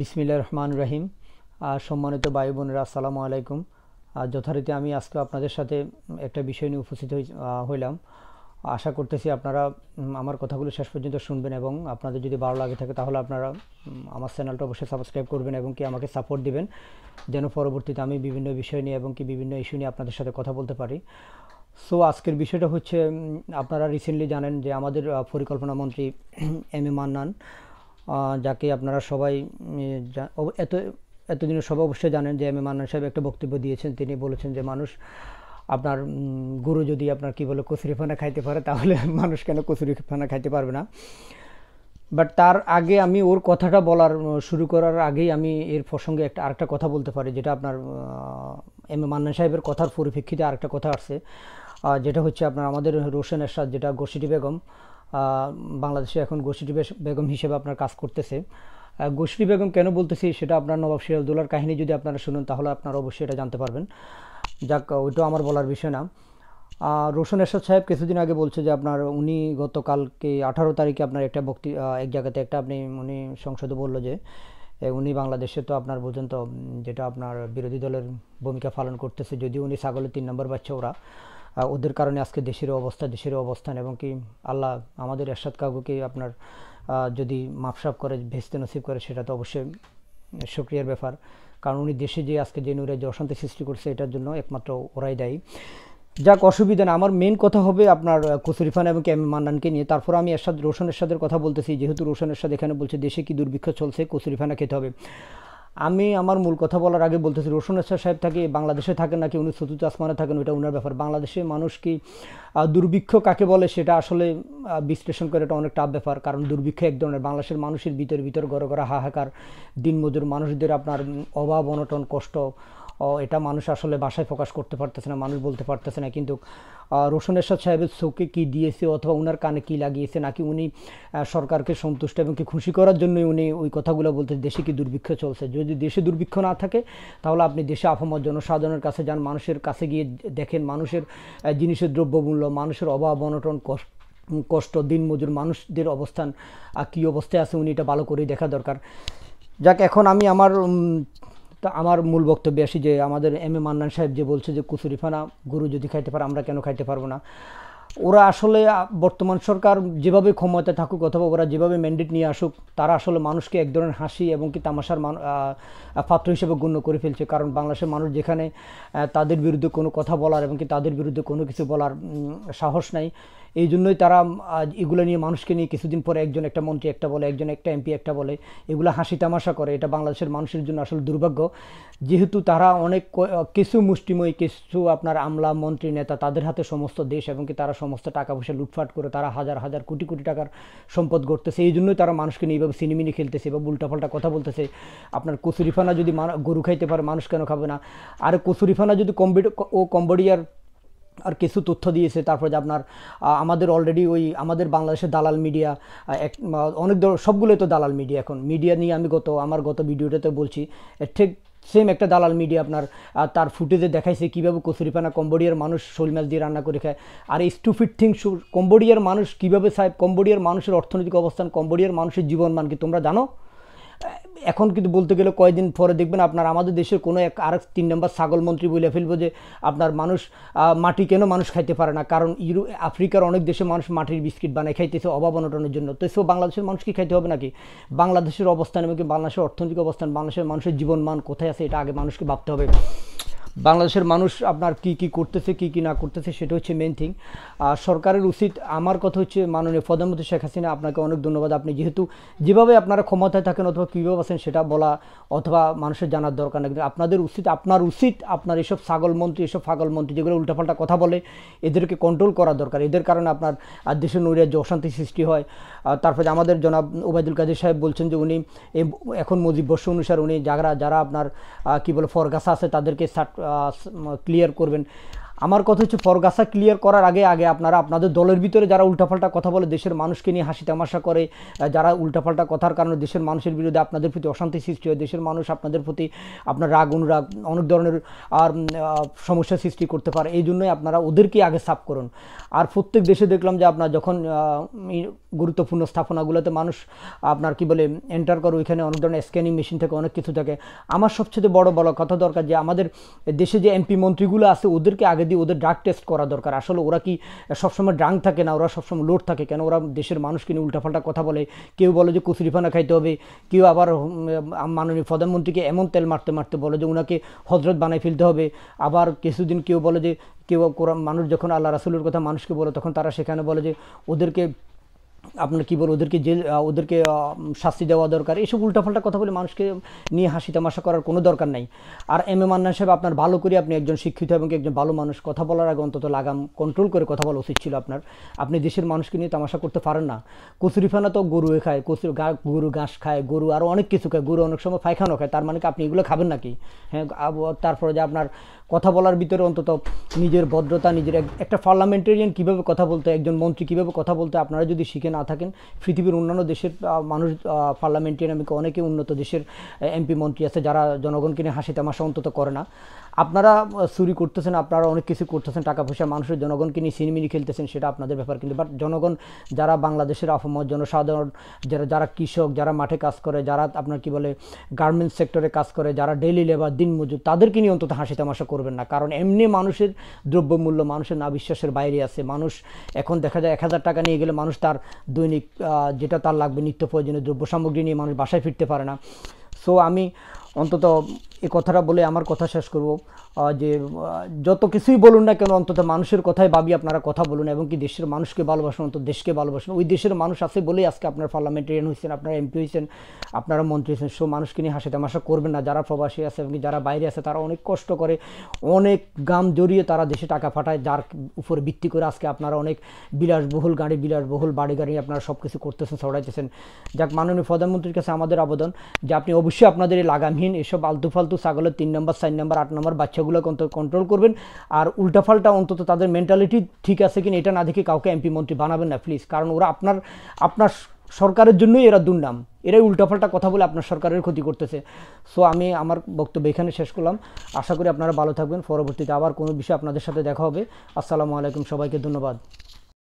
বিসমিল্লা রহমান রাহিম সম্মানিত ভাই বোনেরা আসসালামু আলাইকুম যথারীতি আমি আজকে আপনাদের সাথে একটা বিষয় নিয়ে উপস্থিত হইলাম আশা করতেছি আপনারা আমার কথাগুলো শেষ পর্যন্ত শুনবেন এবং আপনাদের যদি ভালো লাগে থাকে তাহলে আপনারা আমার চ্যানেলটা অবশ্যই সাবস্ক্রাইব করবেন এবং কি আমাকে সাপোর্ট দিবেন যেন পরবর্তীতে আমি বিভিন্ন বিষয় নিয়ে এবং কি বিভিন্ন ইস্যু নিয়ে আপনাদের সাথে কথা বলতে পারি সো আজকের বিষয়টা হচ্ছে আপনারা রিসেন্টলি জানেন যে আমাদের পরিকল্পনা মন্ত্রী এম এ মান্নান যাকে আপনারা সবাই এত এতদিন সবাই অবশ্যই জানেন যে এম এ মান্নান সাহেব একটা বক্তব্য দিয়েছেন তিনি বলেছেন যে মানুষ আপনার গুরু যদি আপনার কি বলে কচুরিফানা খাইতে পারে তাহলে মানুষ কেন কচুরিফানা খাইতে পারবে না বাট তার আগে আমি ওর কথাটা বলার শুরু করার আগেই আমি এর প্রসঙ্গে একটা আরেকটা কথা বলতে পারি যেটা আপনার এম এ মান্নান সাহেবের কথার পরিপ্রেক্ষিতে আরেকটা কথা আসছে যেটা হচ্ছে আপনার আমাদের রোশন এরশাদ যেটা গোশিটি বেগম বাংলাদেশে এখন গোষ্ঠী বেগম হিসেবে আপনার কাজ করতেছে গোষ্ঠী বেগম কেন বলতেছি সেটা আপনার নবাব সিরাজদৌলার কাহিনী যদি আপনারা শুনুন তাহলে আপনারা অবশ্যই এটা জানতে পারবেন যাক ওইটাও আমার বলার বিষয় না রোশন এরশাদ সাহেব কিছুদিন আগে বলছে যে আপনার উনি গতকালকে আঠারো তারিখে আপনার একটা বক্তি এক জায়গাতে একটা আপনি উনি সংসদে বললো যে উনি বাংলাদেশে তো আপনার বোঝেন তো যেটা আপনার বিরোধী দলের ভূমিকা পালন করতেছে যদি উনি ছাগলের তিন নম্বর বাচ্চা ওরা ওদের কারণে আজকে দেশের অবস্থা দেশের অবস্থান এবং কি আল্লাহ আমাদের এরশাদ কাকুকে আপনার যদি মাপসাপ করে ভেস্তে নসিব করে সেটা তো অবশ্যই সক্রিয়ার ব্যাপার কারণ উনি দেশে যে আজকে যে নূরে যে অশান্তি সৃষ্টি করছে এটার জন্য একমাত্র ওরাই দায়ী যাক অসুবিধা না আমার মেন কথা হবে আপনার কুসরিফান এবং এম মান্নানকে নিয়ে তারপর আমি এরশাদ রোশনের সাথে কথা বলতেছি যেহেতু রোশনের সাথে এখানে বলছে দেশে কি দুর্ভিক্ষ চলছে কুসরিফানা খেতে হবে আমি আমার মূল কথা বলার আগে বলতেছি রোশন এসার সাহেব থাকে বাংলাদেশে থাকেন নাকি উনি চতুর্থ আসমানে থাকেন ওইটা ওনার ব্যাপার বাংলাদেশে মানুষ কি দুর্ভিক্ষ কাকে বলে সেটা আসলে বিশ্লেষণ করে এটা অনেক টাফ ব্যাপার কারণ দুর্ভিক্ষ এক ধরনের বাংলাদেশের মানুষের ভিতর ভিতর গড়ে গড়ে হাহাকার দিনমজুর মানুষদের আপনার অভাব অনটন কষ্ট এটা মানুষ আসলে ভাষায় প্রকাশ করতে পারতেছে না মানুষ বলতে পারতেছে না কিন্তু রোশন এরশাদ সাহেবের চোখে কী দিয়েছে অথবা উনার কানে কী লাগিয়েছে নাকি উনি সরকারকে সন্তুষ্ট এবং কি খুশি করার জন্যই উনি ওই কথাগুলো বলতে দেশে কি দুর্ভিক্ষ চলছে যদি দেশে দুর্ভিক্ষ না থাকে তাহলে আপনি দেশে আফমত জনসাধারণের কাছে যান মানুষের কাছে গিয়ে দেখেন মানুষের জিনিসের দ্রব্যমূল্য মানুষের অভাব অনটন কষ্ট কষ্ট দিনমজুর মানুষদের অবস্থান কী অবস্থায় আছে উনি এটা ভালো করেই দেখা দরকার যাক এখন আমি আমার তো আমার মূল বক্তব্য আসি যে আমাদের এম এ মান্নান সাহেব যে বলছে যে কুসুরিফানা গরু যদি খাইতে পারে আমরা কেন খাইতে পারবো না ওরা আসলে বর্তমান সরকার যেভাবে ক্ষমতায় থাকুক অথবা ওরা যেভাবে ম্যান্ডেট নিয়ে আসুক তারা আসলে মানুষকে এক ধরনের হাসি এবং কি তামাশার মান পাত্র হিসেবে গণ্য করে ফেলছে কারণ বাংলাদেশের মানুষ যেখানে তাদের বিরুদ্ধে কোনো কথা বলার এবং কি তাদের বিরুদ্ধে কোনো কিছু বলার সাহস নাই এই জন্যই তারা এগুলো নিয়ে মানুষকে নিয়ে কিছুদিন পরে একজন একটা মন্ত্রী একটা বলে একজন একটা এমপি একটা বলে এগুলো হাসি তামাশা করে এটা বাংলাদেশের মানুষের জন্য আসলে দুর্ভাগ্য যেহেতু তারা অনেক কিছু মুষ্টিময় কিছু আপনার আমলা মন্ত্রী নেতা তাদের হাতে সমস্ত দেশ এবং কি তারা সমস্ত টাকা পয়সা লুটফাট করে তারা হাজার হাজার কোটি কোটি টাকার সম্পদ গড়তেছে এই জন্যই তারা মানুষকে নিয়ে এইভাবে সিনেমিনি খেলতেছে বা উল্টাপাল্টা কথা বলতেছে আপনার কচুরিফানা যদি গরু খাইতে পারে মানুষ কেন খাবে না আর কচুরিফানা যদি ও কম্বোডিয়ার আর কিছু তথ্য দিয়েছে তারপর যে আপনার আমাদের অলরেডি ওই আমাদের বাংলাদেশের দালাল মিডিয়া এক অনেক সবগুলোই তো দালাল মিডিয়া এখন মিডিয়া নিয়ে আমি গত আমার গত ভিডিওটাতে বলছি ঠিক সেম একটা দালাল মিডিয়া আপনার তার ফুটেজে দেখাইছে কীভাবে কচুরিপানা কম্বোডিয়ার মানুষ শোল মাছ দিয়ে রান্না করে খায় আর এই স্টুফিড থিংস কম্বোডিয়ার মানুষ কীভাবে সাহেব কম্বোডিয়ার মানুষের অর্থনৈতিক অবস্থান কম্বোডিয়ার মানুষের মান কি তোমরা জানো এখন কিন্তু বলতে গেলে কয়েকদিন পরে দেখবেন আপনার আমাদের দেশের কোনো এক আর তিন নম্বর ছাগল মন্ত্রী বলে ফেলবো যে আপনার মানুষ মাটি কেন মানুষ খাইতে পারে না কারণ ইউরোপ আফ্রিকার অনেক দেশে মানুষ মাটির বিস্কিট বানায় খাইতেছে অভাব অনটনের জন্য তো সো বাংলাদেশের মানুষ কি খাইতে হবে নাকি বাংলাদেশের অবস্থান এবং বাংলাদেশের অর্থনৈতিক অবস্থান বাংলাদেশের মানুষের জীবনমান কোথায় আছে এটা আগে মানুষকে ভাবতে হবে বাংলাদেশের মানুষ আপনার কি কি করতেছে কি কি না করতেছে সেটা হচ্ছে মেন থিং আর সরকারের উচিত আমার কথা হচ্ছে মাননীয় প্রধানমন্ত্রী শেখ হাসিনা আপনাকে অনেক ধন্যবাদ আপনি যেহেতু যেভাবে আপনারা ক্ষমতায় থাকেন অথবা কীভাবে আছেন সেটা বলা অথবা মানুষের জানার দরকার নেই আপনাদের উচিত আপনার উচিত আপনার এসব ছাগল মন্ত্রী এসব ফাগল মন্ত্রী যেগুলো উল্টাপাল্টা কথা বলে এদেরকে কন্ট্রোল করা দরকার এদের কারণে আপনার দেশের নৈরাজ্য অশান্তি সৃষ্টি হয় তারপরে আমাদের জনাব ওবায়দুল কাদের সাহেব বলছেন যে উনি এখন মজিব বর্ষ অনুসার উনি যারা যারা আপনার কী বলে ফরগাছা আছে তাদেরকে ఆ క్లియర్ కొర్బెన్ আমার কথা হচ্ছে ফরগাসা ক্লিয়ার করার আগে আগে আপনারা আপনাদের দলের ভিতরে যারা উল্টাপাল্টা কথা বলে দেশের মানুষকে নিয়ে হাসি তামাশা করে যারা উল্টাপাল্টা কথার কারণে দেশের মানুষের বিরুদ্ধে আপনাদের প্রতি অশান্তি সৃষ্টি হয় দেশের মানুষ আপনাদের প্রতি আপনার রাগ অনুরাগ অনেক ধরনের আর সমস্যা সৃষ্টি করতে পারে এই জন্যই আপনারা ওদেরকে আগে সাফ করুন আর প্রত্যেক দেশে দেখলাম যে আপনার যখন গুরুত্বপূর্ণ স্থাপনাগুলোতে মানুষ আপনার কি বলে এন্টার করে ওইখানে অনেক ধরনের স্ক্যানিং মেশিন থেকে অনেক কিছু থাকে আমার সবচেয়ে বড় বড় কথা দরকার যে আমাদের দেশে যে এমপি মন্ত্রীগুলো আছে ওদেরকে আগে দিয়ে ওদের ড্রাগ টেস্ট করা দরকার আসলে ওরা কি সবসময় ড্রাং থাকে না ওরা সবসময় লোড থাকে কেন ওরা দেশের মানুষকে নিয়ে উল্টাফাল্টা কথা বলে কেউ বলে যে কচুরিফানা খাইতে হবে কেউ আবার মাননীয় প্রধানমন্ত্রীকে এমন তেল মারতে মারতে বলে যে ওনাকে হজরত বানায় ফেলতে হবে আবার কিছুদিন কেউ বলে যে কেউ মানুষ যখন আল্লাহ রাসুলের কথা মানুষকে বলে তখন তারা সেখানে বলে যে ওদেরকে আপনার কী বলো ওদেরকে জেল ওদেরকে শাস্তি দেওয়া দরকার এসব উল্টাফাল্টা কথা বলে মানুষকে নিয়ে হাসি তামাশা করার কোনো দরকার নাই আর এম এ মান্না সাহেব আপনার ভালো করে আপনি একজন শিক্ষিত এবং একজন ভালো মানুষ কথা বলার আগে অন্তত লাগাম কন্ট্রোল করে কথা বলা উচিত ছিল আপনার আপনি দেশের মানুষকে নিয়ে তামাশা করতে পারেন না কচুরিফানা তো গরু খায় কচুর গা গরু ঘাস খায় গরু আরও অনেক কিছু খায় গরু অনেক সময় পায়খানাও খায় তার মানে কি আপনি এগুলো খাবেন নাকি হ্যাঁ তারপরে যে আপনার কথা বলার ভিতরে অন্তত নিজের ভদ্রতা নিজের একটা পার্লামেন্টেরিয়ান কীভাবে কথা বলতে একজন মন্ত্রী কীভাবে কথা বলতে আপনারা যদি শিখেন না থাকেন পৃথিবীর অন্যান্য দেশের মানুষ পার্লামেন্টারিয়ান আমি অনেকে উন্নত দেশের এমপি মন্ত্রী আছে যারা জনগণকে নিয়ে হাসি তামাশা অন্তত করে না আপনারা চুরি করতেছেন আপনারা অনেক কিছু করতেছেন টাকা পয়সা মানুষের জনগণকে নিয়ে সিনেমিনি খেলতেছেন সেটা আপনাদের ব্যাপার কিন্তু বাট জনগণ যারা বাংলাদেশের আফমত জনসাধারণ যারা যারা কৃষক যারা মাঠে কাজ করে যারা আপনার কি বলে গার্মেন্টস সেক্টরে কাজ করে যারা ডেইলি লেবার দিন মজুর তাদেরকে নিয়ে অন্তত হাসি তামাশা করবেন না কারণ এমনি মানুষের দ্রব্যমূল্য মানুষের না বিশ্বাসের বাইরে আছে মানুষ এখন দেখা যায় এক হাজার টাকা নিয়ে গেলে মানুষ তার দৈনিক যেটা তার লাগবে নিত্য প্রয়োজনীয় দ্রব্য সামগ্রী নিয়ে মানুষ বাসায় ফিরতে পারে না সো আমি অন্তত এ কথাটা বলে আমার কথা শেষ করব যে যত কিছুই বলুন না কেন অন্তত মানুষের কথাই ভাবি আপনারা কথা বলুন এবং কি দেশের মানুষকে ভালোবাসুন অন্তত দেশকে ভালোবাসুন ওই দেশের মানুষ আছে বলেই আজকে আপনার পার্লামেন্টারিয়ান হয়েছেন আপনারা এমপি হয়েছেন আপনারা মন্ত্রী হয়েছেন সব মানুষকে নিয়ে হাসি তামাশা করবেন না যারা প্রবাসী আছে এবং যারা বাইরে আছে তারা অনেক কষ্ট করে অনেক গাম জড়িয়ে তারা দেশে টাকা ফাটায় যার উপর ভিত্তি করে আজকে আপনারা অনেক বিলাসবহুল গাড়ি বিলাসবহুল বাড়ি গাড়ি আপনারা সব কিছু করতেছেন ছড়াইতেছেন যাক মাননীয় প্রধানমন্ত্রীর কাছে আমাদের আবেদন যে আপনি অবশ্যই আপনাদের এই লাগামহীন ডিমহীন এসব আলতু ফালতু ছাগলের তিন নম্বর চার নম্বর আট নম্বর বাচ্চাগুলো কন্ট্রোল করবেন আর উল্টাফাল্টা অন্তত তাদের মেন্টালিটি ঠিক আছে কিনা এটা না দেখে কাউকে এমপি মন্ত্রী বানাবেন না প্লিজ কারণ ওরা আপনার আপনার সরকারের জন্যই এরা দুর্নাম এরাই উল্টাফাল্টা কথা বলে আপনার সরকারের ক্ষতি করতেছে সো আমি আমার বক্তব্য এখানে শেষ করলাম আশা করি আপনারা ভালো থাকবেন পরবর্তীতে আবার কোনো বিষয়ে আপনাদের সাথে দেখা হবে আসসালামু আলাইকুম সবাইকে ধন্যবাদ